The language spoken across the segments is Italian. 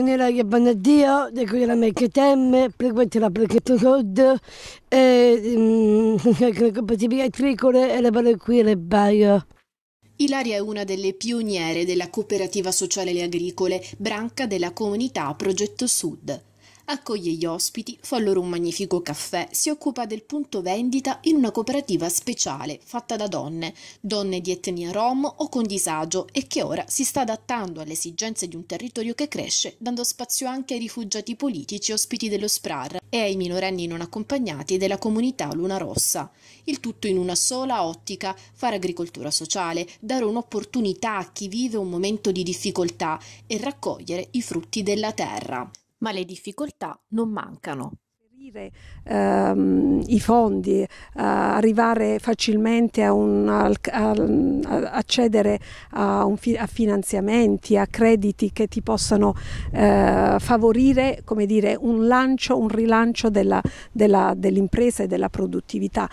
continuerai a bene Dio, recupererai che temme, frequenterà la tu sud, e mm, le compatibilità agricole e le vale qui le baio. Ilaria è una delle pioniere della cooperativa sociale Le Agricole, branca della comunità Progetto Sud. Accoglie gli ospiti, fa loro un magnifico caffè, si occupa del punto vendita in una cooperativa speciale fatta da donne, donne di etnia rom o con disagio e che ora si sta adattando alle esigenze di un territorio che cresce, dando spazio anche ai rifugiati politici ospiti dello SPRAR e ai minorenni non accompagnati della comunità Luna Rossa. Il tutto in una sola ottica, fare agricoltura sociale, dare un'opportunità a chi vive un momento di difficoltà e raccogliere i frutti della terra ma le difficoltà non mancano. Ehm, I fondi, eh, arrivare facilmente a, un, a, a accedere a, un, a, finanziamenti, a crediti che ti possano eh, favorire dire, un lancio, un rilancio dell'impresa e della produttività.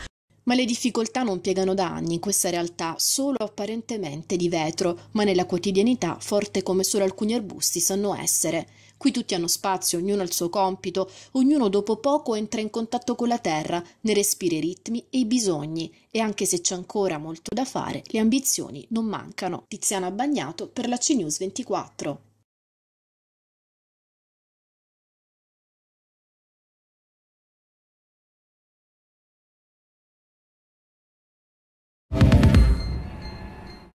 Ma le difficoltà non piegano da anni in questa realtà solo apparentemente di vetro, ma nella quotidianità forte come solo alcuni arbusti sanno essere. Qui tutti hanno spazio, ognuno ha il suo compito, ognuno dopo poco entra in contatto con la terra, ne respira i ritmi e i bisogni, e anche se c'è ancora molto da fare, le ambizioni non mancano. Tiziana Bagnato per la CNews 24.